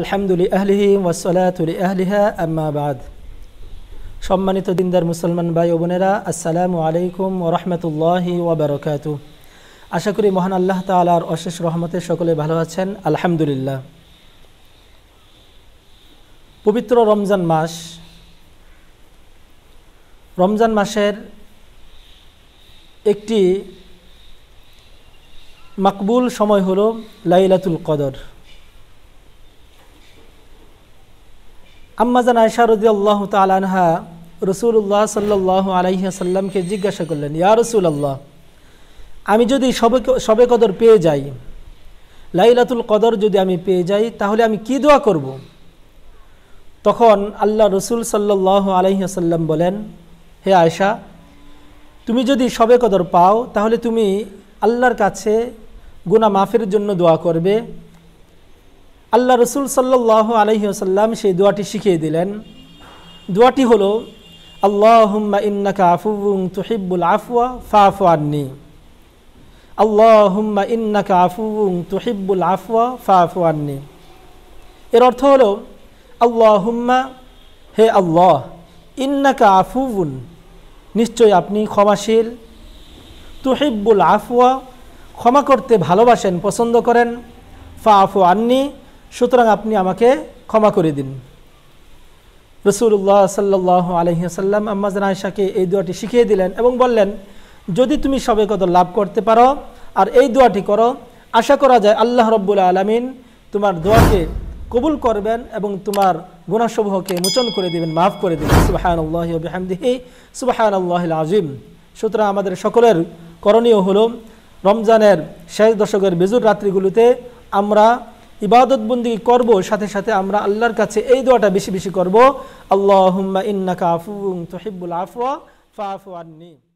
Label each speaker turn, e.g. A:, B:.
A: আলহামদুলি সম্মানিত দিনদার মুসলমান ভাই ও বোনেরা আসসালামু আলাইকুম ও ওবরকাত আশা করি মহান আল্লাহ তালার অশেষ রহমতে সকলে ভালো আছেন আলহামদুলিল্লাহ পবিত্র রমজান মাস রমজান মাসের একটি মাকবুল সময় হলো লাইলাতুল কদর আম্মাজান আয়সা রদি আল্লাহ তালহা রসুল্লাহ সাল্লাহ আলহিহাসাল্লামকে জিজ্ঞাসা করলেন ইয়া রসুল আল্লাহ আমি যদি সবে সবে কদর পেয়ে যাই লাইলাতুল কদর যদি আমি পেয়ে যাই তাহলে আমি কি দোয়া করব। তখন আল্লাহ রসুল সাল্লাহ আলহিহাসাল্লাম বলেন হে আয়সা তুমি যদি সবে কদর পাও তাহলে তুমি আল্লাহর কাছে গুণা মাফের জন্য দোয়া করবে আল্লাহ রসুল সাল্লাহ আলহিহসাল্লাম সেই দোয়াটি শিখিয়ে দিলেন দোয়াটি হলো আল্লাহুম্মা ইন্নাকা আফুং তুহিব্বুল আফওয়া ফাফু আননি আল্লাহুম্মা ইন্নাকা আফুং তুহিব্বুল আফওয়া ফাফু আননি এর অর্থ হলো আল্লাহুম্মা হে আল্লাহ ইন্নাকা আফুবুন নিশ্চয় আপনি ক্ষমাশীল তুহিব্বুল আফওয়া ক্ষমা করতে ভালোবাসেন পছন্দ করেন ফা আফু আননি সুতরাং আপনি আমাকে ক্ষমা করে দিন রসুল্লাহ সাল্লাহ আলহিহাসাল্লাম আম্মাজান আয়সাকে এই দোয়াটি শিখিয়ে দিলেন এবং বললেন যদি তুমি সবে কত লাভ করতে পারো আর এই দোয়াটি করো আশা করা যায় আল্লাহ রব্বুল আলমিন তোমার দোয়াকে কবুল করবেন এবং তোমার গুণাসমূহকে মোচন করে দেবেন মাফ করে দেবেন সুবাহান আল্লাহামদিহি সুবাহান আল্লাহ আজিম সুতরাং আমাদের সকলের করণীয় হলো রমজানের শেষ দশকের বেজুর রাত্রিগুলোতে আমরা ইবাদত বন্দী করব সাথে সাথে আমরা আল্লাহর কাছে এই দোয়াটা বেশি বেশি করব আল্লাহ ইন্নাকা আফু তহিবুল আফওয়া ফা আফু আন্নি